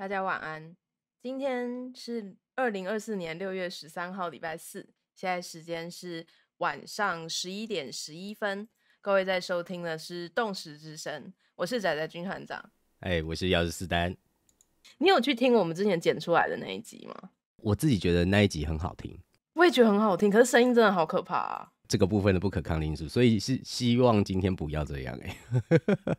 大家晚安。今天是二零二四年六月十三号，礼拜四。现在时间是晚上十一点十一分。各位在收听的是《洞时之声》，我是仔仔军团长。哎，我是姚师思丹。你有去听我们之前剪出来的那一集吗？我自己觉得那一集很好听。我也觉得很好听，可是声音真的好可怕啊。这个部分的不可抗力因素，所以是希望今天不要这样。哎。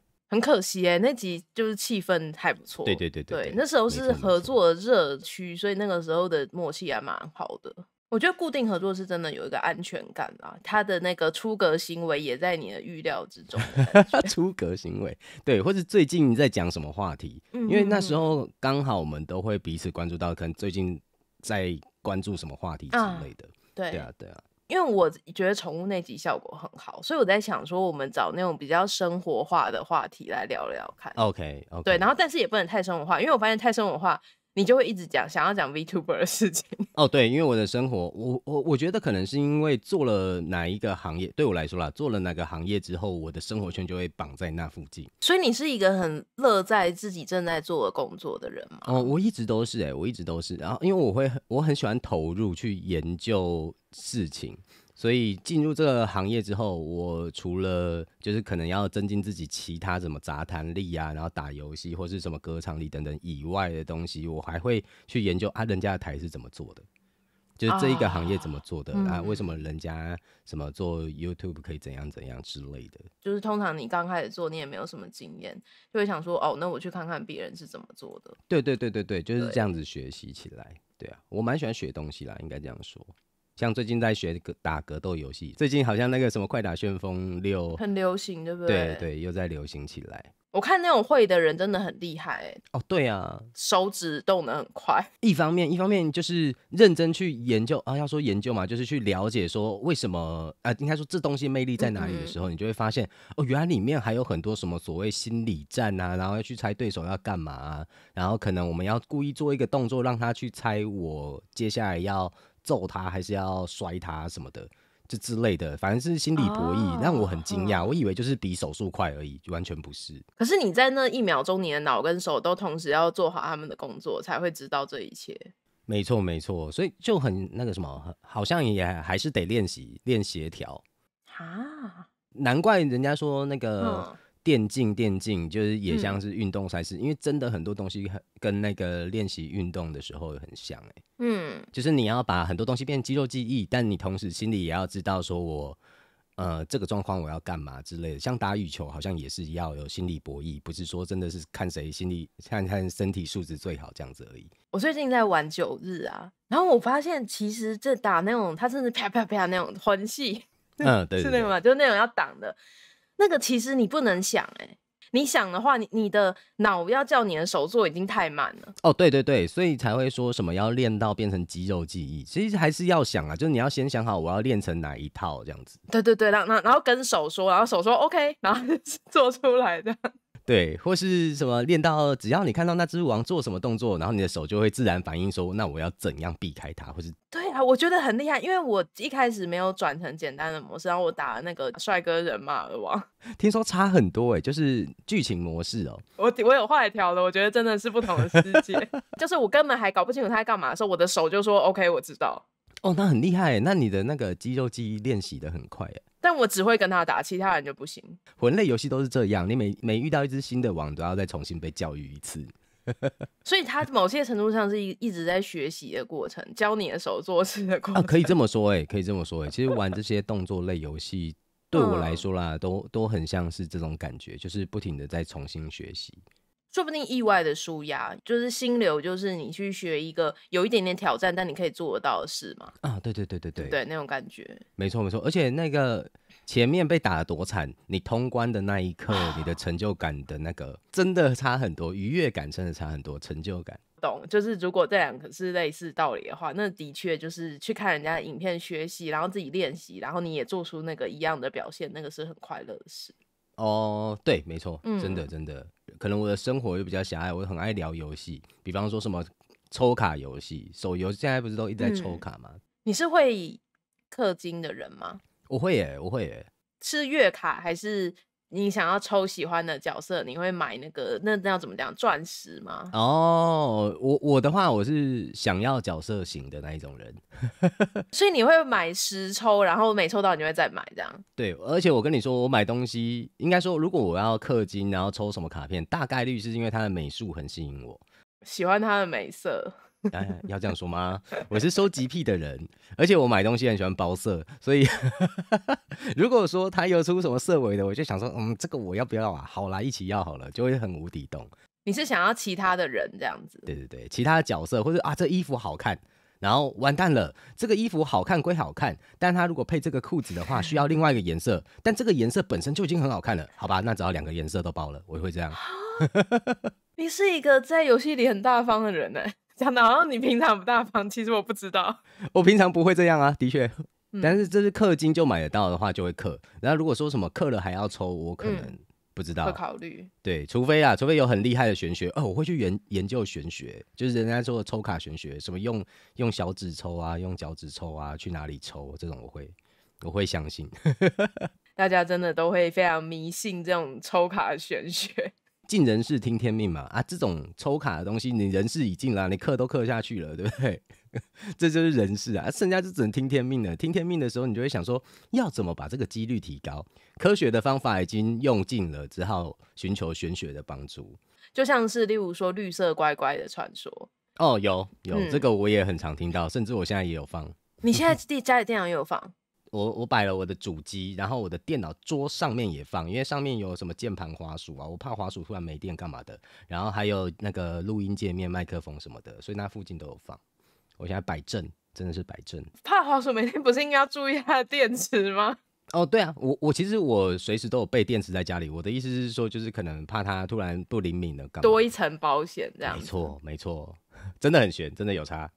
很可惜哎，那集就是气氛还不错。对对对对，那时候是合作热区，所以那个时候的默契还蛮好的。我觉得固定合作是真的有一个安全感啊，他的那个出格行为也在你的预料之中。出格行为，对，或是最近在讲什么话题？因为那时候刚好我们都会彼此关注到，可能最近在关注什么话题之类的。对啊，对啊。因为我觉得宠物那集效果很好，所以我在想说，我们找那种比较生活化的话题来聊聊看。OK，对，然后但是也不能太生活化，因为我发现太生活化。你就会一直讲想要讲 Vtuber 的事情 哦，对，因为我的生活，我我我觉得可能是因为做了哪一个行业，对我来说啦，做了哪个行业之后，我的生活圈就会绑在那附近。所以你是一个很乐在自己正在做的工作的人吗？哦，我一直都是，哎，我一直都是。然后因为我会我很喜欢投入去研究事情。所以进入这个行业之后，我除了就是可能要增进自己其他什么杂谈力啊，然后打游戏或是什么歌唱力等等以外的东西，我还会去研究啊，人家的台是怎么做的，就是这一个行业怎么做的啊？为什么人家什么做 YouTube 可以怎样怎样之类的？就是通常你刚开始做，你也没有什么经验，就会想说哦，那我去看看别人是怎么做的。对对对对对，就是这样子学习起来。对啊，我蛮喜欢学东西啦，应该这样说。像最近在学打格斗游戏，最近好像那个什么《快打旋风六》很流行，对不对？对对，又在流行起来。我看那种会的人真的很厉害，哦，对啊，手指动的很快。一方面，一方面就是认真去研究啊。要说研究嘛，就是去了解说为什么啊，应该说这东西魅力在哪里的时候，你就会发现哦，原来里面还有很多什么所谓心理战啊，然后要去猜对手要干嘛，然后可能我们要故意做一个动作，让他去猜我接下来要。揍他还是要摔他什么的，就之类的，反正是心理博弈，让我很惊讶。我以为就是比手速快而已，完全不是。可是你在那一秒钟，你的脑跟手都同时要做好他们的工作，才会知道这一切。没错，没错，所以就很那个什么，好像也还是得练习练协调啊。难怪人家说那个。电竞，电竞就是也像是运动赛事，因为真的很多东西很跟那个练习运动的时候很像嗯，就是你要把很多东西变肌肉记忆，但你同时心里也要知道说，我呃这个状况我要干嘛之类的。像打羽球，好像也是要有心理博弈，不是说真的是看谁心理看看身体素质最好这样子而已。我最近在玩九日啊，然后我发现其实这打那种，它甚至啪啪啪那种魂系，嗯，对，是那个，就是那种要挡的。那个其实你不能想哎，你想的话，你你的脑要叫你的手做已经太慢了。哦，对对对，所以才会说什么要练到变成肌肉记忆，其实还是要想啊，就是你要先想好我要练成哪一套这样子。对对对，然然然后跟手说，然后手说 OK，然后 做出来样。对，或是什么练到，只要你看到那只王做什么动作，然后你的手就会自然反应说，那我要怎样避开它？或是对啊，我觉得很厉害，因为我一开始没有转成简单的模式，然后我打那个帅哥人马的王，听说差很多哎，就是剧情模式哦。我我有话要挑了，我觉得真的是不同的世界，就是我根本还搞不清楚他在干嘛的时候，我的手就说 OK，我知道。哦，那很厉害，那你的那个肌肉记忆练习的很快但我只会跟他打，其他人就不行。魂类游戏都是这样，你每每遇到一只新的王，都要再重新被教育一次。所以他某些程度上是一一直在学习的过程，教你的手做事的过程。啊，可以这么说哎，可以这么说哎。其实玩这些动作类游戏对我来说啦，都都很像是这种感觉，就是不停的在重新学习。说不定意外的舒压，就是心流，就是你去学一个有一点点挑战但你可以做得到的事嘛。啊，对对对对对对，那种感觉，没错没错。而且那个前面被打的多惨，你通关的那一刻，你的成就感的那个真的差很多，愉悦感真的差很多，成就感。懂，就是如果这两个是类似道理的话，那的确就是去看人家影片学习，然后自己练习，然后你也做出那个一样的表现，那个是很快乐的事。哦，对，没错，真的真的。可能我的生活又比较狭隘，我很爱聊游戏，比方说什么抽卡游戏，手游现在不是都一直在抽卡吗？你是会氪金的人吗？我会耶，我会耶，是月卡还是？你想要抽喜欢的角色，你会买那个那那要怎么讲钻石吗？哦，我我的话，我是想要角色型的那一种人，所以你会买十抽，然后每抽到你会再买这样？对，而且我跟你说，我买东西应该说，如果我要氪金，然后抽什么卡片，大概率是因为他的美术很吸引我，喜欢他的美色。哎，要这样说吗？我是收集癖的人，而且我买东西很喜欢包色，所以 如果说他又出什么色尾的，我就想说，嗯，这个我要不要啊？好啦，一起要好了，就会很无底洞。你是想要其他的人这样子？对对对，其他的角色或者啊，这衣服好看，然后完蛋了，这个衣服好看归好看，但是如果配这个裤子的话，需要另外一个颜色，但这个颜色本身就已经很好看了，好吧？那只要两个颜色都包了，我会这样。你是一个在游戏里很大方的人哎。讲到哦，你平常不大方，其实我不知道。我平常不会这样啊，的确。但是这是氪金就买得到的话，就会氪。然后如果说什么氪了还要抽，我可能不知道。会考虑。对，除非啊，除非有很厉害的玄学哦，我会去研研究玄学，就是人家说的抽卡玄学，什么用用小指抽啊，用脚趾抽啊，去哪里抽这种，我会我会相信。大家真的都会非常迷信这种抽卡玄学。尽人事听天命嘛啊，这种抽卡的东西，你人事已尽了，你刻都刻下去了，对不对？这就是人事啊，剩下就只能听天命了。听天命的时候，你就会想说，要怎么把这个几率提高？科学的方法已经用尽了，只好寻求玄学的帮助。就像是例如说绿色乖乖的传说哦，有有这个我也很常听到，甚至我现在也有放。你现在电家里电脑也有放。我我摆了我的主机，然后我的电脑桌上面也放，因为上面有什么键盘、滑鼠啊，我怕滑鼠突然没电干嘛的。然后还有那个录音界面、麦克风什么的，所以那附近都有放。我现在摆正，真的是摆正。怕滑鼠没电，不是应该要注意它的电池吗？哦，对啊，我我其实我随时都有备电池在家里。我的意思是说，就是可能怕它突然不灵敏的，干多一层保险这样。没错，没错，真的很悬，真的有差。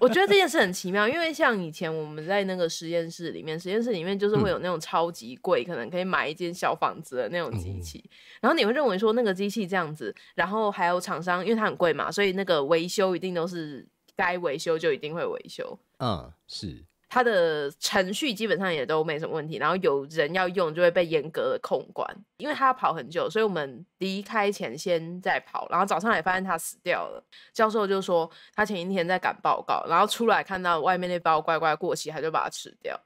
我觉得这件事很奇妙，因为像以前我们在那个实验室里面，实验室里面就是会有那种超级贵，可能可以买一间小房子的那种机器，然后你会认为说那个机器这样子，然后还有厂商，因为它很贵嘛，所以那个维修一定都是该维修就一定会维修。嗯，是。它的程序基本上也都没什么问题，然后有人要用就会被严格的控管，因为它要跑很久，所以我们离开前先在跑，然后早上也发现它死掉了。教授就说他前一天在赶报告，然后出来看到外面那包乖乖过期，他就把它吃掉。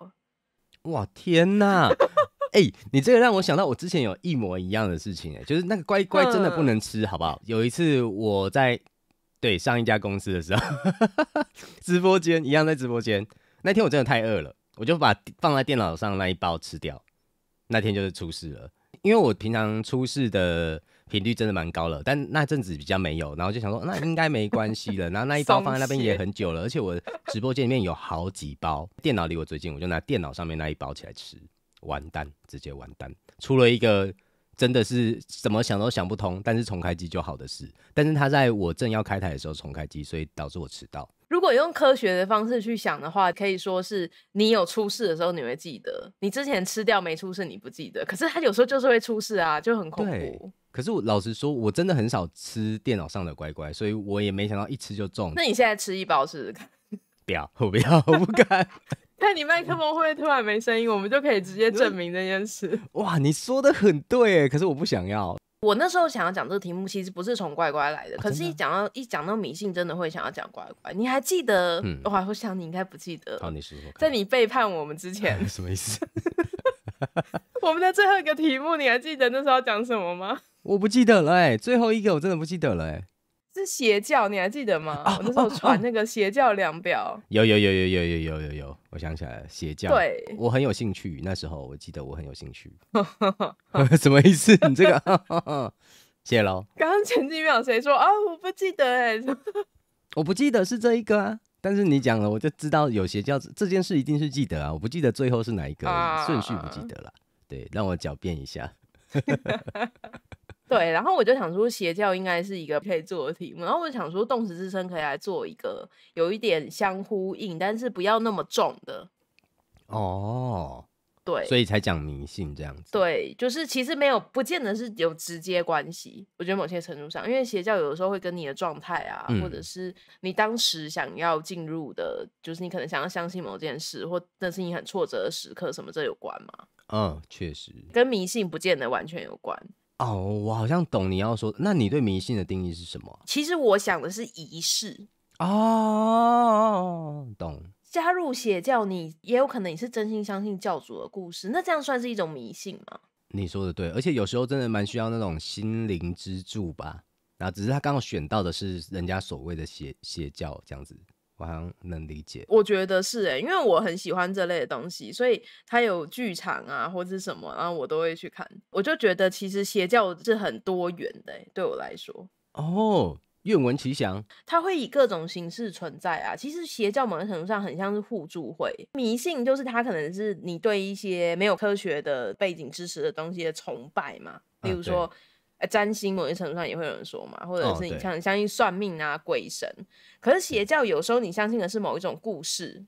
哇天哪！哎，你这个让我想到我之前有一模一样的事情哎，就是那个乖乖真的不能吃，好不好？有一次我在对上一家公司的时候，直播间一样在直播间。那天我真的太饿了，我就把放在电脑上那一包吃掉。那天就是出事了，因为我平常出事的频率真的蛮高了，但那阵子比较没有，然后就想说那应该没关系了。然后那一包放在那边也很久了，而且我直播间里面有好几包，电脑离我最近，我就拿电脑上面那一包起来吃，完蛋，直接完蛋，出了一个。真的是怎么想都想不通，但是重开机就好的事。但是它在我正要开台的时候重开机，所以导致我迟到。如果用科学的方式去想的话，可以说是你有出事的时候你会记得，你之前吃掉没出事你不记得。可是它有时候就是会出事啊，就很恐怖。可是我老实说，我真的很少吃电脑上的乖乖，所以我也没想到一吃就中。那你现在吃一包试试看？不要，我不要，我不敢。看 你麦克风会不会突然没声音，我们就可以直接证明这件事。哇，你说的很对可是我不想要。我那时候想要讲这个题目，其实不是从乖乖来的。可是，一讲到一讲到迷信，真的会想要讲乖乖。你还记得？我还会想，你应该不记得。啊，你是说在你背叛我们之前？什么意思？我们的最后一个题目，你还记得那时候要讲什么吗？我不记得了，哎，最后一个我真的不记得了，哎。是邪教，你还记得吗？我那时候传那个邪教两表。有有有有有有有有有，我想起来了，邪教。对，我很有兴趣。那时候我记得我很有兴趣。什么意思？你这个，谢喽。刚刚前几秒谁说啊？我不记得哎，我不记得是这一个啊。但是你讲了，我就知道有邪教这件事一定是记得啊。我不记得最后是哪一个顺序不记得了。对，让我狡辩一下。对，然后我就想说邪教应该是一个可以做的题目，然后我就想说动词之身可以来做一个有一点相呼应，但是不要那么重的。哦，对，所以才讲迷信这样子。对，就是其实没有，不见得是有直接关系。我觉得某些程度上，因为邪教有的时候会跟你的状态啊，或者是你当时想要进入的，就是你可能想要相信某件事，或那是你很挫折的时刻什么，这有关吗？嗯，确实跟迷信不见得完全有关。哦，我好像懂你要说。那你对迷信的定义是什么？其实我想的是仪式哦，懂。加入邪教，你也有可能你是真心相信教主的故事，那这样算是一种迷信吗？你说的对，而且有时候真的蛮需要那种心灵支柱吧。那只是他刚好选到的是人家所谓的邪邪教这样子。我好像能理解，我觉得是哎，因为我很喜欢这类的东西，所以他有剧场啊或者什么，然后我都会去看。我就觉得其实邪教是很多元的，对我来说。哦，愿闻其详。它会以各种形式存在啊。其实邪教某种程度上很像是互助会，迷信就是它可能是你对一些没有科学的背景知识的东西的崇拜嘛，例如说。占星，某一度上也会有人说嘛，或者是你像相信算命啊、鬼神。可是邪教有时候你相信的是某一种故事，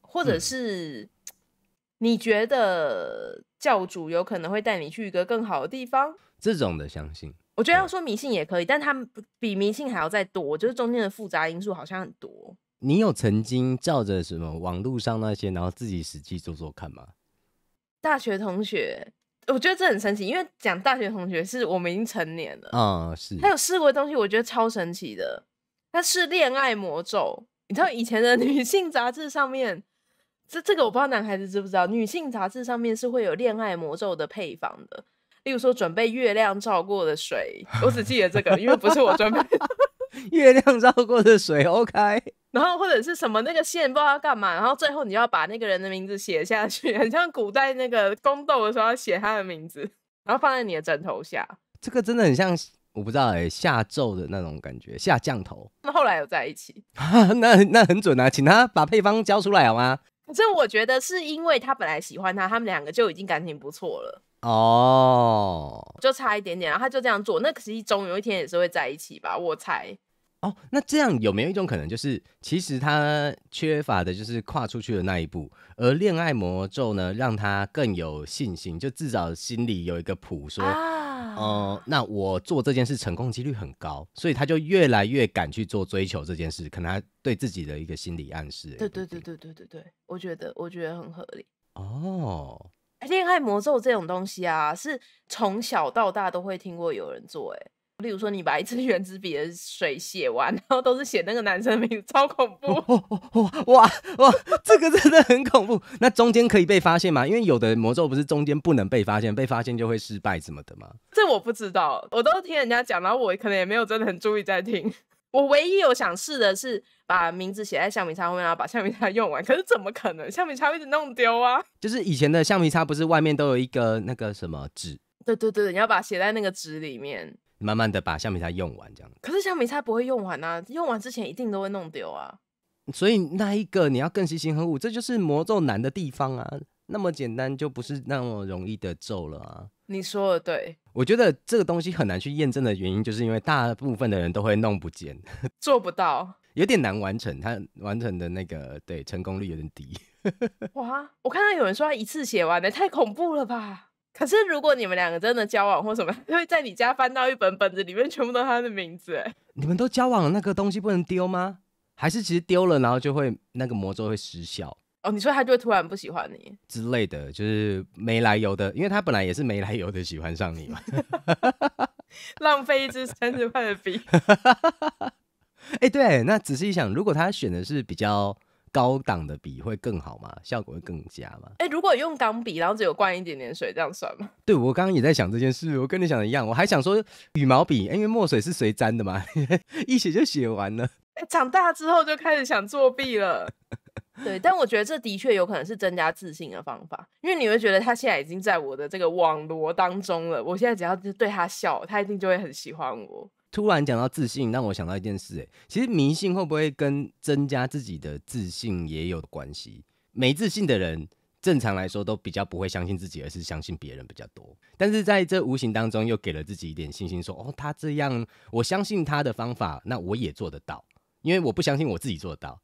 或者是你觉得教主有可能会带你去一个更好的地方，这种的相信，我觉得要说迷信也可以，但他们比迷信还要再多，就是中间的复杂因素好像很多。你有曾经照着什么网络上那些，然后自己实际做做看吗？大学同学。我觉得这很神奇，因为讲大学同学是我们已经成年了啊，是他有试过东西，我觉得超神奇的，他是恋爱魔咒。你知道以前的 女性杂志上面，这这个我不知道男孩子知不知道，女性杂志上面是会有恋爱魔咒的配方的，例如说准备月亮照过的水，我只记得这个，因为不是我准备 月亮照过的水，OK。然后或者是什么那个线不知道干嘛，然后最后你要把那个人的名字写下去，很像古代那个宫斗的时候要写他的名字，然后放在你的枕头下。这个真的很像，我不知道哎，下咒的那种感觉，下降头。那后来有在一起？那那很准啊，请他把配方交出来好吗？可是我觉得是因为他本来喜欢他，他们两个就已经感情不错了。哦，就差一点点，然后他就这样做，那可惜中有一天也是会在一起吧？我猜。哦，那这样有没有一种可能，就是其实他缺乏的就是跨出去的那一步，而恋爱魔咒呢，让他更有信心，就至少心里有一个谱，说，哦，那我做这件事成功几率很高，所以他就越来越敢去做追求这件事，可能他对自己的一个心理暗示。对对对对对对对，我觉得我觉得很合理。哦，恋爱魔咒这种东西啊，是从小到大都会听过有人做，哎。例如说，你把一支圆 珠笔的水写完，然后都是写那个男生名字，超恐怖！哇哇哇哇！这个真的很恐怖。那中间可以被发现吗？因为有的魔咒不是中间不能被发现，被发现就会失败，什么的吗？这我不知道，我都听人家讲，然后我可能也没有真的很注意在听。我唯一有想试的是把名字写在橡皮擦后面，然后把橡皮擦用完。可是怎么可能？橡皮擦会弄丢啊？就是以前的橡皮擦不是外面都有一个那个什么纸？对对对，你要把写在那个纸里面。慢慢的把橡皮擦用完，这样。可是橡皮擦不会用完啊，用完之前一定都会弄丢啊。所以那一个你要更细心呵护，这就是魔咒难的地方啊。那么简单就不是那么容易的咒了啊。你说的对，我觉得这个东西很难去验证的原因，就是因为大部分的人都会弄不见，做不到，有点难完成。他完成的那个对成功率有点低。哇，我看到有人说他一次写完的，太恐怖了吧？可是，如果你们两个真的交往或什么，会 在你家翻到一本本子，里面全部都是他的名字。哎，你们都交往了，那个东西不能丢吗？还是其实丢了，然后就会那个魔咒会失效？哦，你说他就会突然不喜欢你之类的，就是没来由的，因为他本来也是没来由的喜欢上你嘛。浪费一支三十块的笔。哎，对，那仔细一想，如果他选的是比较。高档的笔会更好吗？效果会更佳吗？哎，如果用钢笔，然后只有灌一点点水，这样算吗？对，我刚刚也在想这件事，我跟你想的一样，我还想说羽毛笔，因为墨水是谁粘的嘛，一写就写完了。长大之后就开始想作弊了，对，但我觉得这的确有可能是增加自信的方法，因为你会觉得他现在已经在我的这个网罗当中了，我现在只要对他笑，他一定就会很喜欢我。突然讲到自信，让我想到一件事，哎，其实迷信会不会跟增加自己的自信也有关系？没自信的人，正常来说都比较不会相信自己，而是相信别人比较多。但是在这无形当中，又给了自己一点信心，说，哦，他这样，我相信他的方法，那我也做得到，因为我不相信我自己做得到，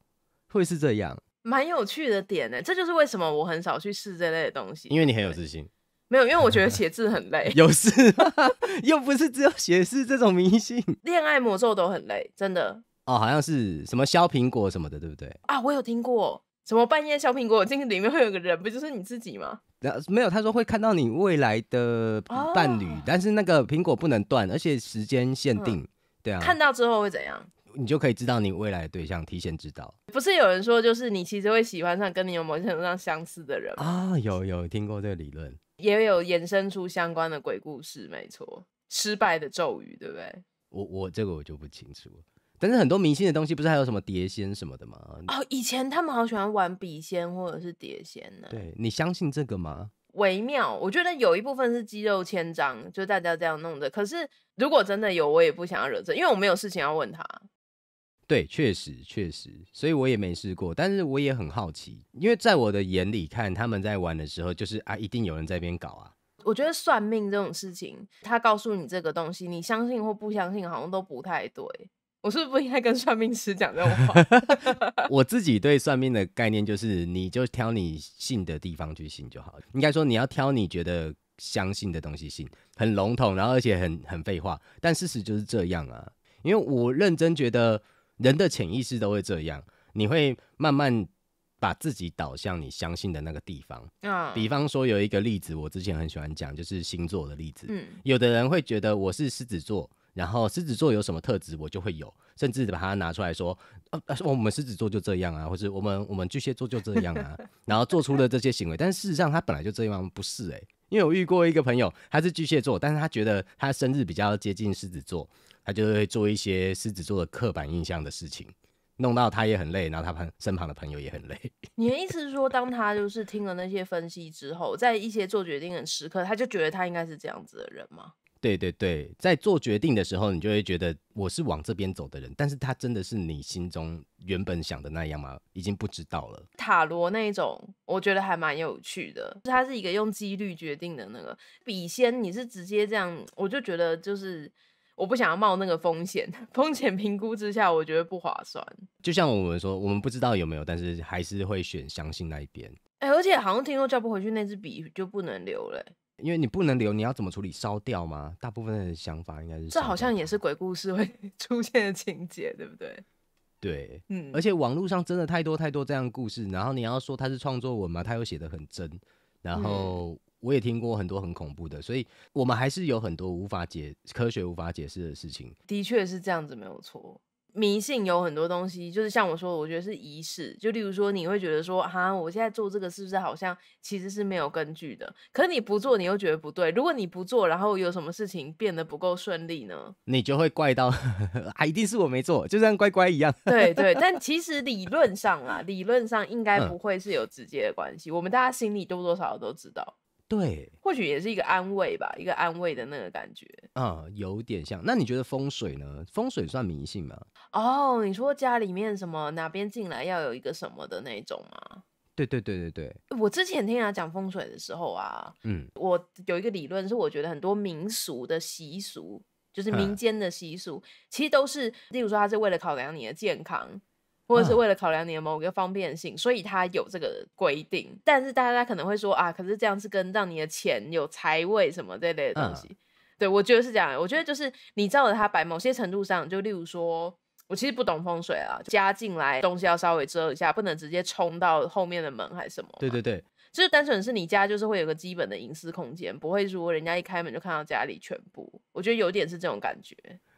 会是这样？蛮有趣的点呢，这就是为什么我很少去试这类的东西，因为你很有自信。没有，因为我觉得 写字很累。有事，又不是只有写字这种迷信。恋爱魔咒都很累，真的。哦，好像是什么削苹果什么的，对不对？啊，我有听过，什么半夜削苹果，进去里面会有个人，不就是你自己吗？那没有，他说会看到你未来的伴侣，但是那个苹果不能断，而且时间限定。对啊。看到之后会怎样？你就可以知道你未来的对象，提前知道。不是有人说，就是你其实会喜欢上跟你有某些程度上相似的人啊？有有听过这个理论。也有衍生出相关的鬼故事，没错，失败的咒语，对不对？我我这个我就不清楚，但是很多迷信的东西不是还有什么碟仙什么的吗？哦，以前他们好喜欢玩笔仙或者是碟仙呢。对你相信这个吗？微妙，我觉得有一部分是肌肉千张，就大家这样弄的。可是如果真的有，我也不想要惹这，因为我没有事情要问他。对，确实确实，所以我也没试过，但是我也很好奇，因为在我的眼里看他们在玩的时候，就是啊，一定有人在边搞啊。我觉得算命这种事情，他告诉你这个东西，你相信或不相信，好像都不太对。我是不是不应该跟算命师讲这种话？我自己对算命的概念就是，你就挑你信的地方去信就好。应该说，你要挑你觉得相信的东西信，很笼统，然后而且很很废话。但事实就是这样啊，因为我认真觉得。人的潜意识都会这样，你会慢慢把自己导向你相信的那个地方。嗯，比方说有一个例子，我之前很喜欢讲，就是星座的例子。嗯，有的人会觉得我是狮子座，然后狮子座有什么特质，我就会有，甚至把它拿出来说，呃，我们狮子座就这样啊，或是我们我们巨蟹座就这样啊，然后做出了这些行为，但事实上他本来就这样，不是哎，因为我遇过一个朋友，他是巨蟹座，但是他觉得他生日比较接近狮子座。他就会做一些狮子座的刻板印象的事情，弄到他也很累，然后他旁身旁的朋友也很累。你的意思是说，当他就是听了那些分析之后，在一些做决定的时刻，他就觉得他应该是这样子的人吗？对对对，在做决定的时候，你就会觉得我是往这边走的人，但是他真的是你心中原本想的那样吗？已经不知道了。塔罗那一种，我觉得还蛮有趣的，它是一个用几率决定的那个。笔仙，你是直接这样，我就觉得就是。我不想要冒那个风险，风险评估之下，我觉得不划算。就像我们说，我们不知道有没有，但是还是会选相信那一边。哎，而且好像听说叫不回去那支笔就不能留了，因为你不能留，你要怎么处理？烧掉吗？大部分的想法应该是。这好像也是鬼故事会 出现的情节，对不对？对，嗯。而且网络上真的太多太多这样故事，然后你要说他是创作文嘛，他又写的很真，然后。我也听过很多很恐怖的，所以我们还是有很多无法解科学无法解释的事情。的确是这样子，没有错。迷信有很多东西，就是像我说，我觉得是仪式。就例如说，你会觉得说，啊，我现在做这个是不是好像其实是没有根据的？可是你不做，你又觉得不对。如果你不做，然后有什么事情变得不够顺利呢？你就会怪到 啊，一定是我没做，就像乖乖一样。对对，但其实理论上啊，理论上应该不会是有直接的关系。我们大家心里多多少少都知道。对，或许也是一个安慰吧，一个安慰的那个感觉，嗯，有点像。那你觉得风水呢？风水算迷信吗？哦，你说家里面什么哪边进来要有一个什么的那种吗？对对对对对。我之前听他讲风水的时候啊，嗯，我有一个理论是，我觉得很多民俗的习俗，就是民间的习俗，其实都是，例如说，它是为了考量你的健康。或者是为了考量你的某个方便性，所以它有这个规定。但是大家可能会说啊，可是这样是跟让你的钱有财位什么这类的东西。对，我觉得是这样。我觉得就是你照着它摆，某些程度上，就例如说，我其实不懂风水啊，加进来东西要稍微遮一下，不能直接冲到后面的门还是什么。对对对，就是单纯是你家就是会有个基本的隐私空间，不会说人家一开门就看到家里全部。我觉得有点是这种感觉。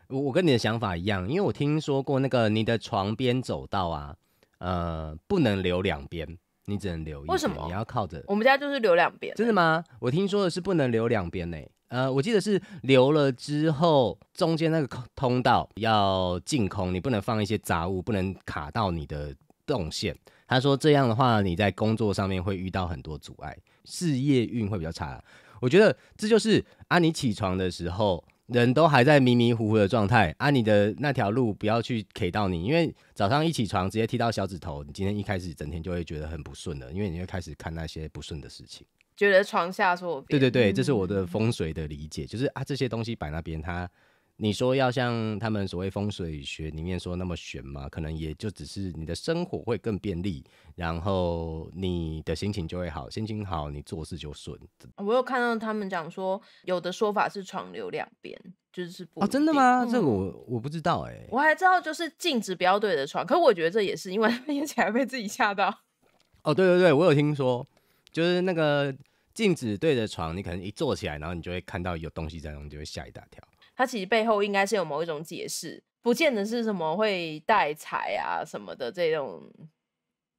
我我跟你的想法一样，因为我听说过那个你的床边走道啊，呃，不能留两边，你只能留一，为什么？你要靠着。我们家就是留两边。真的吗？我听说的是不能留两边呢，呃，我记得是留了之后，中间那个通道要净空，你不能放一些杂物，不能卡到你的动线。他说这样的话，你在工作上面会遇到很多阻碍，事业运会比较差。我觉得这就是啊，你起床的时候。人都还在迷迷糊糊的状态啊，你的那条路不要去 K 到你，因为早上一起床直接踢到小指头，你今天一开始整天就会觉得很不顺了，因为你会开始看那些不顺的事情，觉得床下是我。对对对，这是我的风水的理解，就是啊，这些东西摆那边它。你说要像他们所谓风水学里面说那么玄吗？可能也就只是你的生活会更便利，然后你的心情就会好，心情好你做事就顺。我有看到他们讲说，有的说法是床留两边，就是不啊，真的吗？这个我我不知道哎。我还知道就是镜子不要对着床，可我觉得这也是因为听 起来被自己吓到。哦，对对对，我有听说，就是那个镜子对着床，你可能一坐起来，然后你就会看到有东西在你就会吓一大跳。它其实背后应该是有某一种解释，不见得是什么会带财啊什么的这种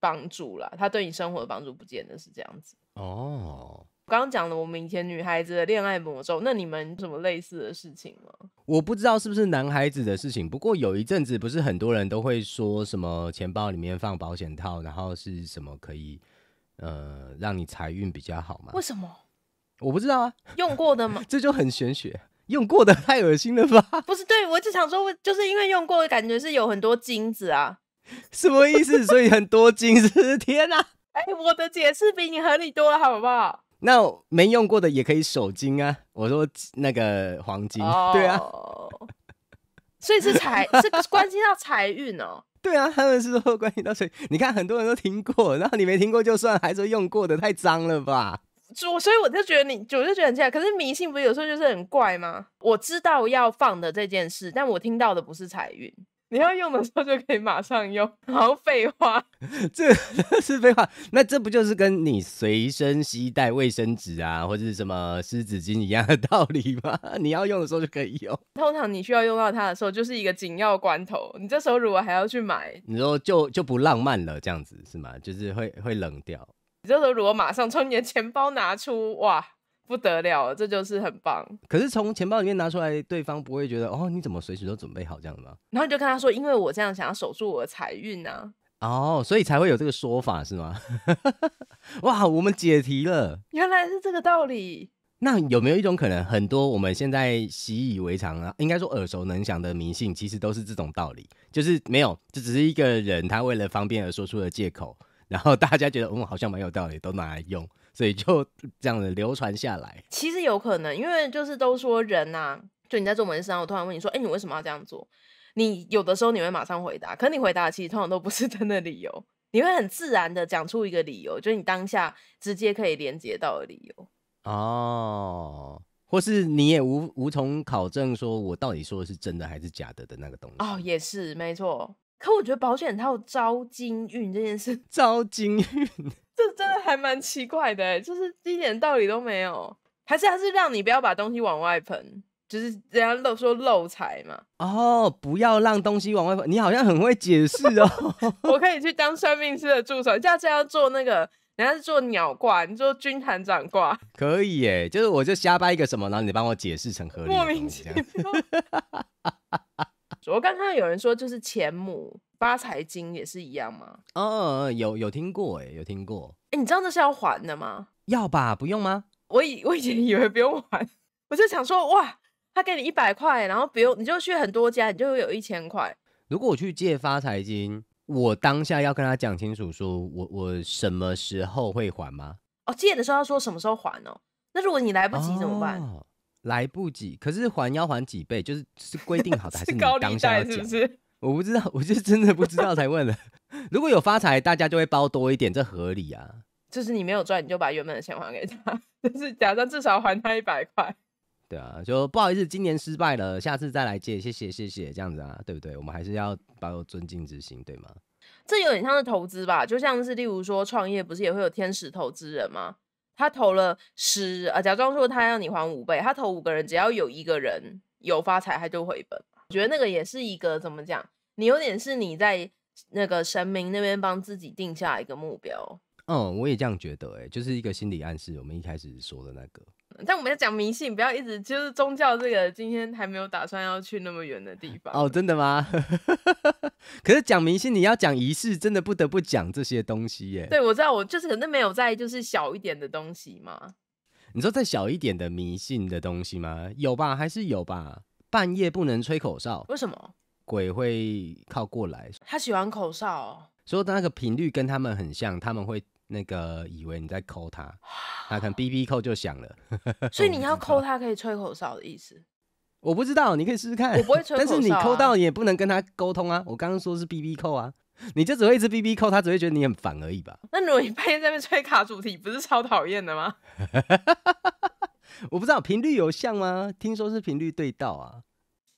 帮助啦。他对你生活的帮助不见得是这样子。哦，刚刚讲了我明天女孩子的恋爱魔咒，那你们什么类似的事情吗？我不知道是不是男孩子的事情，不过有一阵子不是很多人都会说什么钱包里面放保险套，然后是什么可以呃让你财运比较好吗？为什么？我不知道啊，用过的吗？这就很玄学。用过的太恶心了吧？不是，对我只想说，就是因为用过，感觉是有很多金子啊？什么意思？所以很多金？是不是天哪？哎，我的解释比你合理多了，好不好？那没用过的也可以守金啊。我说那个黄金，对啊，所以是财，是关系到财运哦。对啊，他们是说关系到财。你看很多人都听过，然后你没听过就算，还说用过的太脏了吧？就所以我就觉得你，我就觉得很奇怪。可是迷信不是有时候就是很怪吗？我知道要放的这件事，但我听到的不是财运。你要用的时候就可以马上用，好废话。这 是废话，那这不就是跟你随身携带卫生纸啊，或者什么湿纸巾一样的道理吗？你要用的时候就可以用。通常你需要用到它的时候，就是一个紧要关头。你这时候如果还要去买，你说就就不浪漫了，这样子是吗？就是会会冷掉。就是如果马上从你的钱包拿出，哇，不得了了，这就是很棒。可是从钱包里面拿出来，对方不会觉得哦，你怎么随时都准备好这样吗？然后就跟他说，因为我这样想要守住我的财运呢。哦，所以才会有这个说法是吗？哇，我们解题了，原来是这个道理。那有没有一种可能，很多我们现在习以为常啊，应该说耳熟能详的迷信，其实都是这种道理，就是没有，这只是一个人他为了方便而说出的借口。然后大家觉得，嗯，好像蛮有道理，都拿来用，所以就这样子流传下来。其实有可能，因为就是都说人呐，就你在做纹身，上，我突然问你说，哎，你为什么要这样做？你有的时候你会马上回答，可你回答其实通常都不是真的理由，你会很自然的讲出一个理由，就是你当下直接可以连接到的理由。哦，或是你也无无从考证，说我到底说的是真的还是假的的那个东西。哦，也是，没错。可我觉得保险它有招金运这件事，招金运，这真的还蛮奇怪的，就是一点道理都没有，还是它是让你不要把东西往外喷，就是人家漏说漏财嘛。哦，不要让东西往外喷，你好像很会解释哦。我可以去当算命师的助手，下次要做那个，人家是做鸟卦，你做军团长卦。可以耶，就是我就瞎掰一个什么，然后你帮我解释成合理。莫名其妙。我刚刚有人说，就是钱母发财经也是一样吗？哦，有有听过哎，有听过哎，你知道那是要还的吗？要吧，不用吗？我以我以前以为不用还，我就想说哇，他给你一百块，然后不用你就去很多家，你就有一千块。如果我去借发财金，我当下要跟他讲清楚，说我我什么时候会还吗？哦，借的时候要说什么时候还哦。那如果你来不及怎么办？来不及，可是还要还几倍，就是是规定好的还是你刚讲是不是？我不知道，我就真的不知道才问了。如果有发财，大家就会包多一点，这合理啊。就是你没有赚，你就把原本的钱还给他，就是假装至少还他一百块。对啊，就不好意思，今年失败了，下次再来借，谢谢谢谢，这样子啊，对不对？我们还是要保有尊敬之心，对吗？这有点像是投资吧，就像是例如说创业，不是也会有天使投资人吗？他投了十啊，假装说他要你还五倍，他投五个人，只要有一个人有发财，他就回本。我觉得那个也是一个怎么讲？你有点是你在那个神明那边帮自己定下一个目标。嗯，我也这样觉得，哎，就是一个心理暗示。我们一开始说的那个。但我们要讲迷信，不要一直就是宗教这个。今天还没有打算要去那么远的地方。哦，真的吗？可是讲迷信，你要讲仪式，真的不得不讲这些东西耶。对，我知道，我就是可能没有在就是小一点的东西嘛。你说再小一点的迷信的东西吗？有吧，还是有吧？半夜不能吹口哨，为什么？鬼会靠过来。他喜欢口哨，哦，说那个频率跟他们很像，他们会。那个以为你在抠他，他可能 B B 扣就响了，所以 你要抠他可以吹口哨的意思，我不知道，你可以试试看，我不会吹。但是你抠到也不能跟他沟通啊，我刚刚说是 B B 扣啊，你就只会一直 B B 扣，他只会觉得你很烦而已吧？那如果你半夜在那边吹卡主题，不是超讨厌的吗？我不知道频率有像吗？听说是频率对到啊。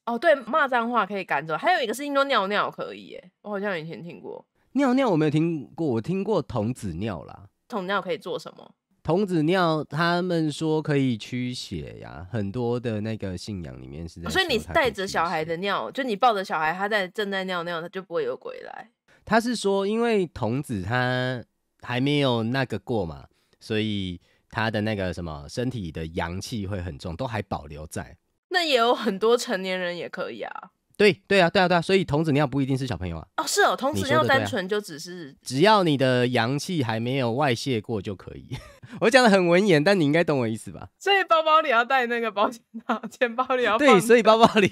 哦，对，骂脏话可以赶走，还有一个是印度尿尿可以耶，我好像以前听过。尿尿我没有听过，我听过童子尿啦。童尿可以做什么？童子尿，他们说可以驱邪呀。很多的那个信仰里面是。所以你带着小孩的尿，就你抱着小孩，他在正在尿尿，他就不会有鬼来。他是说，因为童子他还没有那个过嘛，所以他的那个什么身体的阳气会很重，都还保留在。那也有很多成年人也可以啊。对对啊，对啊对啊，所以童子尿不一定是小朋友啊。哦，是哦，童子尿单纯就只是只要你的阳气还没有外泄过就可以。我讲的很文言，但你应该懂我意思吧？所以包包里要带那个保险套，钱包里要对，所以包包里。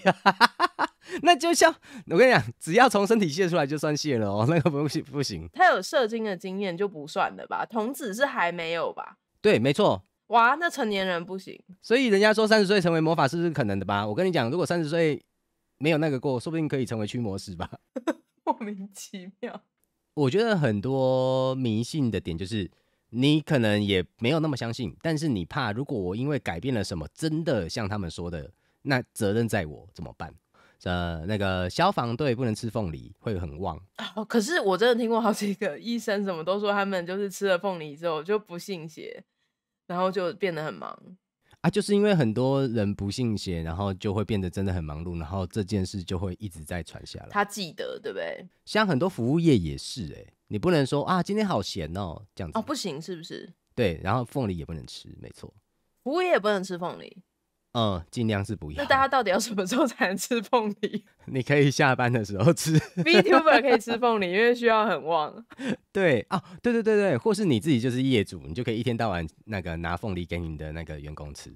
那就像我跟你讲，只要从身体泄出来就算泄了哦，那个不行不行。他有射精的经验就不算的吧？童子是还没有吧？对，没错。哇，那成年人不行。所以人家说三十岁成为魔法师是可能的吧？我跟你讲，如果三十岁。没有那个过，说不定可以成为驱魔师吧？莫名其妙。我觉得很多迷信的点就是，你可能也没有那么相信，但是你怕，如果我因为改变了什么，真的像他们说的，那责任在我怎么办？呃，那个消防队不能吃凤梨，会很旺。可是我真的听过好几个医生，什么都说他们就是吃了凤梨之后就不信邪，然后就变得很忙。啊，就是因为很多人不信邪，然后就会变得真的很忙碌，然后这件事就会一直在传下来。他记得，对不对？像很多服务业也是，哎，你不能说啊，今天好闲哦，这样子哦，不行，是不是？对，然后凤梨也不能吃，没错，服务业也不能吃凤梨。嗯，尽量是不要。那大家到底要什么时候才能吃凤梨？你可以下班的时候吃。B Tuber 可以吃凤梨，因为需要很旺。对啊，对对对对，或是你自己就是业主，你就可以一天到晚那个拿凤梨给你的那个员工吃。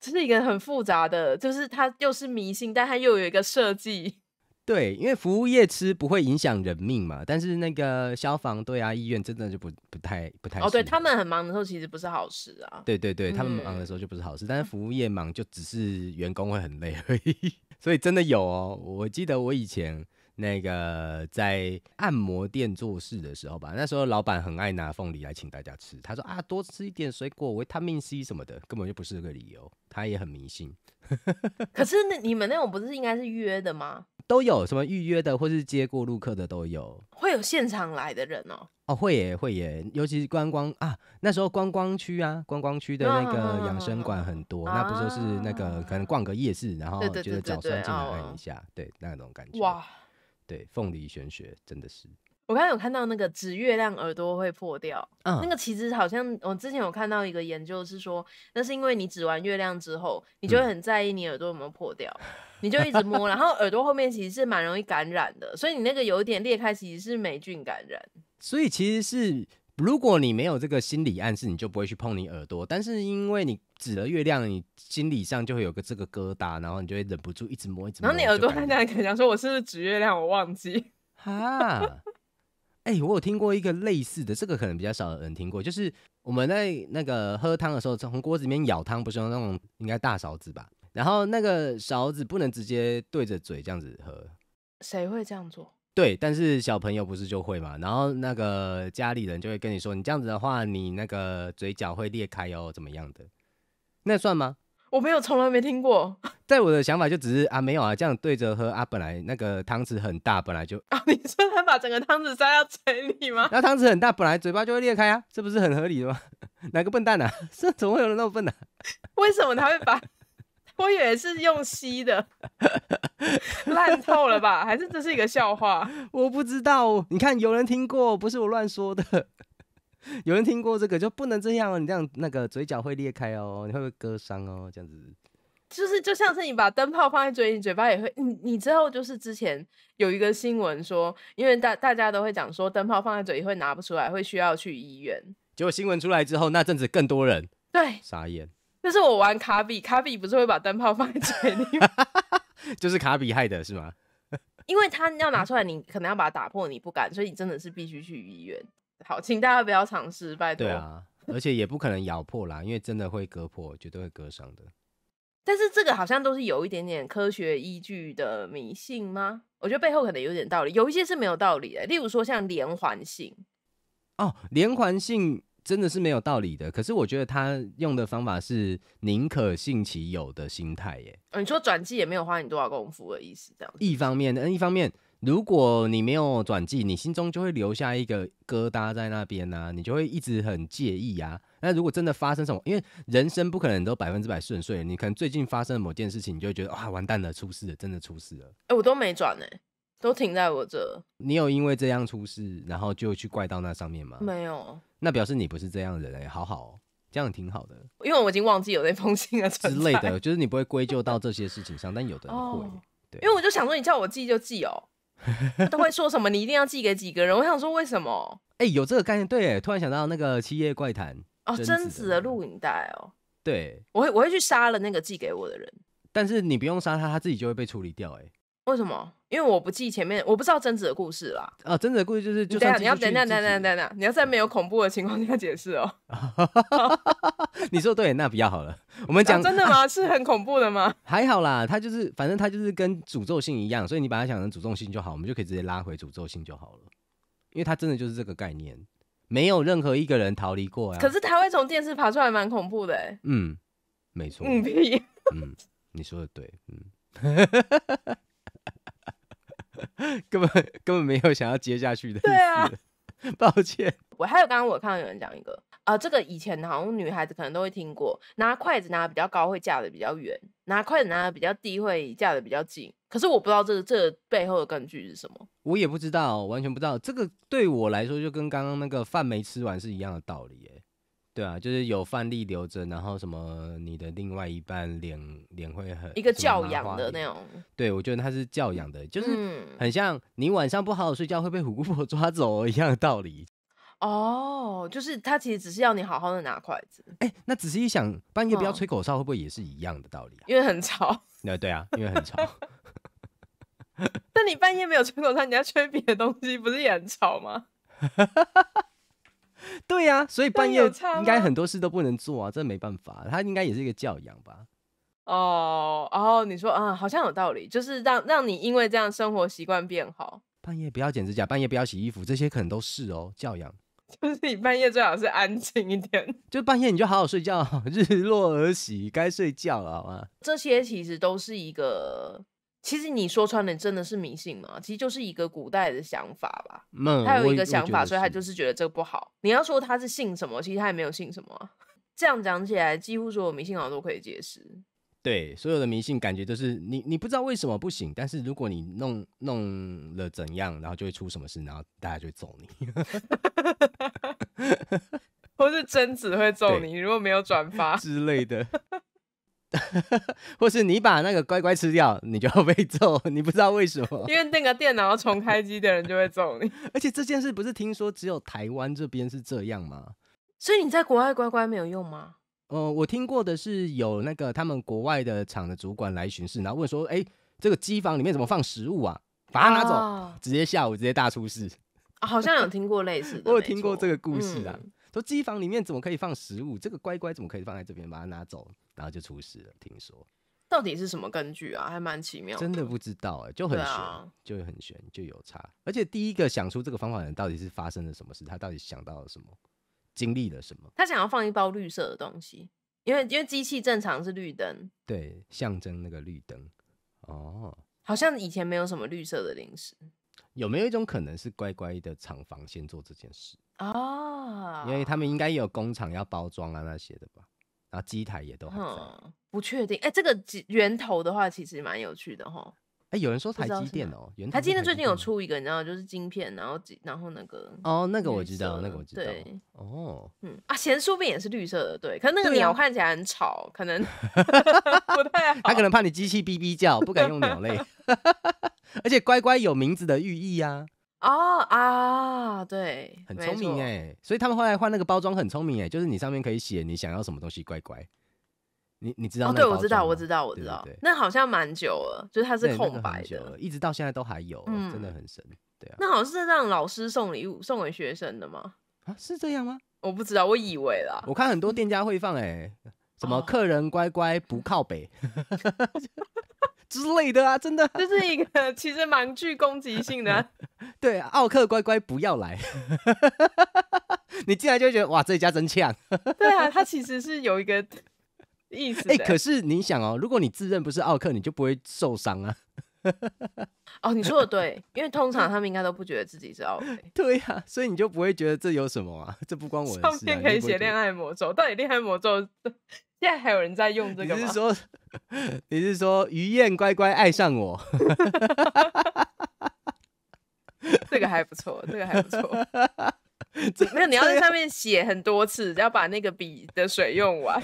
这是一个很复杂的，就是它又是迷信，但它又有一个设计。对，因为服务业吃不会影响人命嘛，但是那个消防队啊、医院真的就不不太不太哦，对他们很忙的时候，其实不是好事啊。对对对，他们忙的时候就不是好事，但是服务业忙就只是员工会很累而已，所以真的有哦。我记得我以前那个在按摩店做事的时候吧，那时候老板很爱拿凤梨来请大家吃，他说啊，多吃一点水果，维他命 C 什么的，根本就不是个理由，他也很迷信。可是那你们那种不是应该是约的吗？都有什么预约的，或是接过路客的都有，会有现场来的人哦。哦，会耶，会耶，尤其是观光啊，那时候观光区啊，观光区的那个养生馆很多，那不就是那个可能逛个夜市，然后觉得早上进来看一下，对那种感觉。哇，对，凤梨玄学真的是。我刚刚有看到那个指月亮耳朵会破掉，嗯，那个其实好像我之前有看到一个研究是说，那是因为你指完月亮之后，你就会很在意你耳朵有没有破掉，你就一直摸，然后耳朵后面其实是蛮容易感染的，所以你那个有点裂开其实是霉菌感染。所以其实是如果你没有这个心理暗示，你就不会去碰你耳朵，但是因为你指了月亮，你心理上就会有个这个疙瘩，然后你就会忍不住一直摸一直摸，然后你耳朵在那讲说：“我是不是指月亮？我忘记。”哈。哎，我有听过一个类似的，这个可能比较少有人听过，就是我们在那个喝汤的时候，从锅子里面舀汤，不是用那种应该大勺子吧？然后那个勺子不能直接对着嘴这样子喝，谁会这样做？对，但是小朋友不是就会嘛？然后那个家里人就会跟你说，你这样子的话，你那个嘴角会裂开哦，怎么样的？那算吗？我没有从来没听过，在我的想法就只是啊没有啊这样对着喝啊本来那个汤匙很大本来就啊 你说他把整个汤匙塞到嘴里吗？那汤匙很大本来嘴巴就会裂开啊，这不是很合理的吗？哪个笨蛋啊？这总会有人那么笨啊？为什么他会把？我以为是用吸的，烂透了吧？还是这是一个笑话？我不知道，你看有人听过，不是我乱说的。有人听过这个就不能这样哦，你这样那个嘴角会裂开哦，你会不会割伤哦？这样子就是就像是你把灯泡放在嘴里，嘴巴也会你你知道就是之前有一个新闻说，因为大大家都会讲说灯泡放在嘴里会拿不出来，会需要去医院。结果新闻出来之后，那阵子更多人对傻眼。那是我玩卡比，卡比不是会把灯泡放在嘴里吗？就是卡比害的是吗？因为他要拿出来，你可能要把它打破，你不敢，所以你真的是必须去医院。好，请大家不要尝试，拜托。对啊，而且也不可能咬破啦，因为真的会割破，绝对会割伤的。但是这个好像都是有一点点科学依据的迷信吗？我觉得背后可能有点道理，有一些是没有道理的。例如说像连环性哦，连环性真的是没有道理的。可是我觉得他用的方法是宁可信其有的心态耶。嗯，你说转机也没有花你多少功夫的意思，这样子。一方面，嗯，一方面。如果你没有转寄，你心中就会留下一个疙瘩在那边呐，你就会一直很介意啊。那如果真的发生什么，因为人生不可能都百分之百顺遂，你可能最近发生了某件事情，你就会觉得啊，完蛋了，出事了，真的出事了。哎，我都没转呢，都停在我这。你有因为这样出事，然后就去怪到那上面吗？没有。那表示你不是这样人哎，好好，这样挺好的。因为我已经忘记有那封信啊。之类的，就是你不会归咎到这些事情上，但有的人会。对，因为我就想说，你叫我寄就寄哦。都会说什么？你一定要寄给几个人？我想说，为什么？哎，有这个概念，对，突然想到那个《七夜怪谈》哦，贞子的录影带哦。对，我会我会去杀了那个寄给我的人。但是你不用杀他，他自己就会被处理掉。哎，为什么？因为我不记前面，我不知道贞子的故事啦。啊，贞子的故事就是……就等，你要等下，等下，等下，等你要在没有恐怖的情况下解释哦。你说对，那比较好了。我们讲真的吗？是很恐怖的吗？还好啦，它就是，反正它就是跟诅咒性一样，所以你把它想成诅咒性就好，我们就可以直接拉回诅咒性就好了。因为它真的就是这个概念，没有任何一个人逃离过呀。可是他会从电视爬出来，蛮恐怖的。嗯，没错。嗯，你说的对。嗯。根本根本没有想要接下去的意思。对啊，抱歉。我还有刚刚我看到有人讲一个啊，这个以前好像女孩子可能都会听过，拿筷子拿得比较高会架得比较远，拿筷子拿得比较低会架得比较近。可是我不知道这个这背后的根据是什么，我也不知道，完全不知道。这个对我来说就跟刚刚那个饭没吃完是一样的道理诶。对啊，就是有范例留着，然后什么你的另外一半脸脸会很一个教养的那种。对，我觉得他是教养的，就是很像你晚上不好好睡觉会被虎姑婆 抓走一样的道理。哦，就是他其实只是要你好好的拿筷子。哎，那仔细一想，半夜不要吹口哨会不会也是一样的道理？因为很吵。那对啊，因为很吵。但你半夜没有吹口哨，你要吹别的东西，不是也很吵吗？对呀，所以半夜应该很多事都不能做啊，这没办法。他应该也是一个教养吧？哦哦，你说啊，好像有道理，就是让让你因为这样生活习惯变好。半夜不要剪指甲，半夜不要洗衣服，这些可能都是哦，教养。就是你半夜最好是安静一点，就半夜你就好好睡觉，日落而息，该睡觉了，好吗？这些其实都是一个。其实你说穿了，真的是迷信吗？其实就是一个古代的想法吧。嗯，他有一个想法，所以他就是觉得这个不好。你要说他是信什么，其实他也没有信什么。这样讲起来，几乎所有迷信好像都可以解释。对，所有的迷信感觉都是你，你不知道为什么不行，但是如果你弄弄了怎样，然后就会出什么事，然后大家就会揍你，或是贞子会揍你，如果没有转发之类的。或是你把那个乖乖吃掉，你就要被揍，你不知道为什么？因为那个电脑重开机的人就会揍你。而且这件事不是听说只有台湾这边是这样吗？所以你在国外乖乖没有用吗？呃，我听过的是有那个他们国外的厂的主管来巡视，然后问说：“哎，这个机房里面怎么放食物啊？把它拿走，直接下午直接大出事。”好像有听过类似的，我听过这个故事啊。说机房里面怎么可以放食物？这个乖乖怎么可以放在这边？把它拿走，然后就出事了。听说，到底是什么根据啊？还蛮奇妙，真的不知道哎，就很悬，就很悬，就有差。而且第一个想出这个方法的人到底是发生了什么事？他到底想到了什么？经历了什么？他想要放一包绿色的东西，因为因为机器正常是绿灯，对，象征那个绿灯。哦，好像以前没有什么绿色的零食。有没有一种可能是乖乖的厂房先做这件事？哦，因为他们应该也有工厂要包装啊那些的吧，然后机台也都还在，不确定。哎，这个源头的话其实蛮有趣的哈。哎，有人说台积电哦，台积电最近有出一个，你知道就是晶片，然后然后那个哦，那个我知道，那个我知道。对，哦，嗯啊，咸酥饼也是绿色的，对。可是那个鸟看起来很吵，可能 不太好，他可能怕你机器哔哔叫，不敢用鸟类。而且乖乖有名字的寓意啊。哦啊，对，很聪明哎，所以他们后来换那个包装很聪明哎，就是你上面可以写你想要什么东西乖乖，你你知道？对，我知道，我知道，我知道。那好像蛮久了，就是它是空白的，一直到现在都还有，真的很神。对啊，那好像是让老师送礼物送给学生的吗？啊，是这样吗？我不知道，我以为啦。我看很多店家会放哎，什么客人乖乖不靠北。之类的啊，真的，这是一个 其实蛮具攻击性的。对，奥克乖乖不要来，你进来就觉得哇，这家真呛。对啊，他其实是有一个意思。哎，可是你想哦，如果你自认不是奥克，你就不会受伤啊。哦，你说的对，因为通常他们应该都不觉得自己是奥克。对呀，所以你就不会觉得这有什么啊？这不关我的事啊。唱片可以写恋爱魔咒，到底恋爱魔咒？现在还有人在用这个吗？你是说，你是说，于燕乖乖爱上我？这个还不错，这个还不错。没有，你要在上面写很多次，要把那个笔的水用完。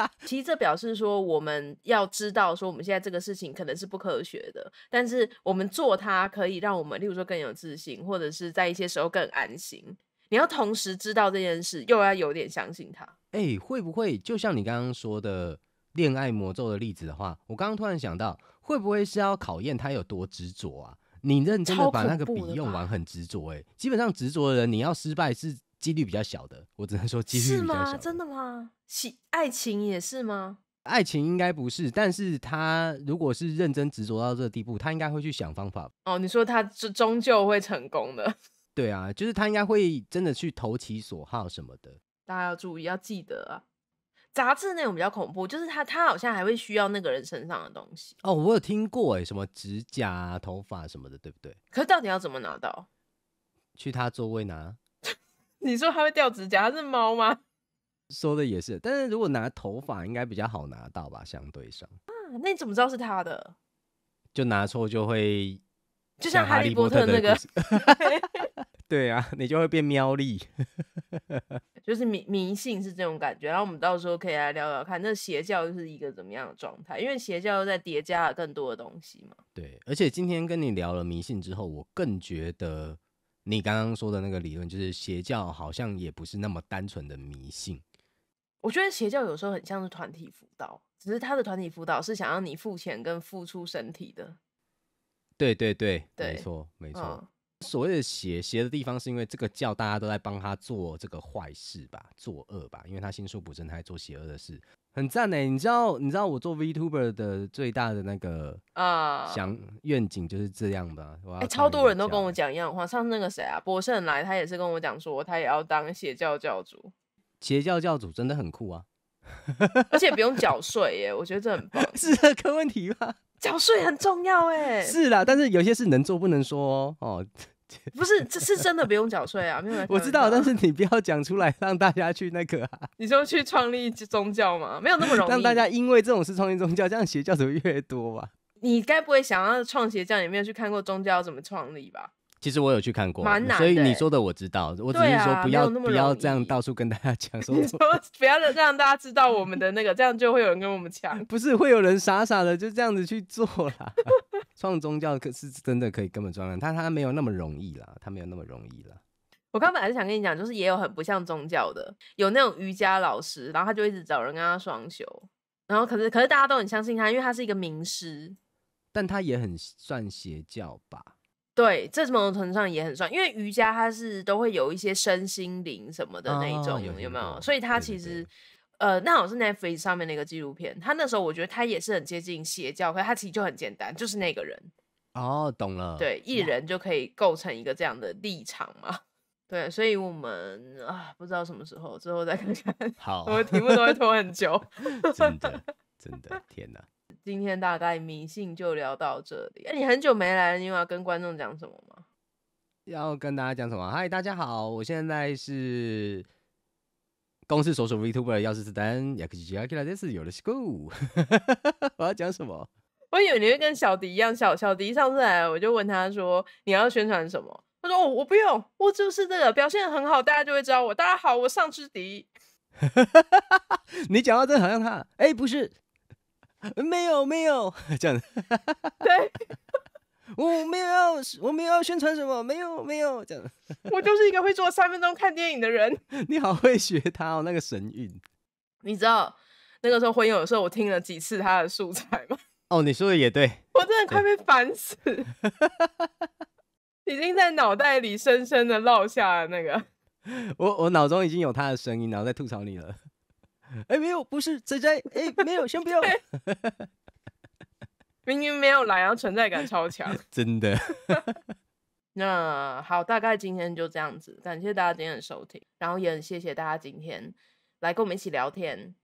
其实这表示说，我们要知道说，我们现在这个事情可能是不科学的，但是我们做它可以让我们，例如说更有自信，或者是在一些时候更安心。你要同时知道这件事，又要有点相信他。哎，会不会就像你刚刚说的恋爱魔咒的例子的话，我刚刚突然想到，会不会是要考验他有多执着啊？你认真的把那个笔用完，很执着。哎，基本上执着的人，你要失败是几率比较小的。我只能说几率比较小。是吗？真的吗？喜爱情也是吗？爱情应该不是，但是他如果是认真执着到这个地步，他应该会去想方法。哦，你说他终终究会成功的。对啊，就是他应该会真的去投其所好什么的。大家要注意，要记得啊。杂志内容比较恐怖，就是他他好像还会需要那个人身上的东西哦。我有听过哎，什么指甲、头发什么的，对不对？可是到底要怎么拿到？去他座位拿。你说他会掉指甲，他是猫吗？说的也是，但是如果拿头发，应该比较好拿到吧，相对上。啊，那你怎么知道是他的？就拿错就会。就像哈利波特那个，对啊，你就会变喵力，就是迷信是这种感觉。然后我们到时候可以来聊聊看，那邪教是一个怎么样的状态？因为邪教在叠加了更多的东西嘛。对，而且今天跟你聊了迷信之后，我更觉得你刚刚说的那个理论，就是邪教好像也不是那么单纯的迷信。我觉得邪教有时候很像是团体辅导，只是他的团体辅导是想让你付钱跟付出身体的。对对对，没错没错。所谓的邪邪的地方，是因为这个教大家都在帮他做这个坏事吧，作恶吧，因为他心术不正，他在做邪恶的事，很赞哎。你知道你知道我做 Vtuber 的最大的那个啊想愿景就是这样吧？哇，哎，超多人都跟我讲一样话。上次那个谁啊，博胜来，他也是跟我讲说，他也要当邪教教主。邪教教主真的很酷啊。而且不用缴税耶，我觉得这很棒。是个问题吧？缴税很重要哎。是啦，但是有些事能做不能说哦。不是，这是真的不用缴税啊，没有。我知道，但是你不要讲出来，让大家去那个。你就去创立宗教吗？没有那么容易。让大家因为这种事创立宗教，这样邪教怎么越多吧？你该不会想要创邪教？你没有去看过宗教怎么创立吧？其实我有去看过，所以你说的我知道。我只是说不要不要这样到处跟大家讲，说不要让大家知道我们的那个，这样就会有人跟我们抢。不是会有人傻傻的就这样子去做啦。创宗教可是真的可以根本赚人，他他没有那么容易啦，他没有那么容易啦。我刚本来是想跟你讲，就是也有很不像宗教的，有那种瑜伽老师，然后他就一直找人跟他双修，然后可是可是大家都很相信他，因为他是一个名师，但他也很算邪教吧。对，这某种程度上也很算，因为瑜伽它是都会有一些身心灵什么的那一种，有没有？所以它其实，呃，那好像是 Netflix 上面那个纪录片，他那时候我觉得他也是很接近邪教，可他其实就很简单，就是那个人。哦，懂了。对，一人就可以构成一个这样的立场嘛。对，所以我们啊，不知道什么时候，之后再看看。好。我们题目都会拖很久。真的，真的，天哪！今天大概迷信就聊到这里。哎，你很久没来，了，你要跟观众讲什么吗？要跟大家讲什么？嗨，大家好，我现在是公司所属 v o u t u b e 的钥匙子弹，雅克吉亚克拉德斯有的 school。我要讲什么？我以为你会跟小迪一样。小小迪上次来，我就问他说你要宣传什么？他说我我不用，我就是这个表现很好，大家就会知道我。大家好，我上之迪。你讲到的好像他，哎，不是。没有没有 这样的，对，我没有要我没有要宣传什么，没有没有这样我就是一个会做三分钟看电影的人。你好会学他哦，那个神韵。你知道那个时候回有的时候，我听了几次他的素材吗？哦，你说的也对。我真的快被烦死，已经在脑袋里深深的烙下了那个。我我脑中已经有他的声音，然后在吐槽你了。哎，没有，不是仔仔，哎，没有，先不要。明明没有然后存在感超强，真的。那好，大概今天就这样子，感谢大家今天的收听，然后也很谢谢大家今天来跟我们一起聊天。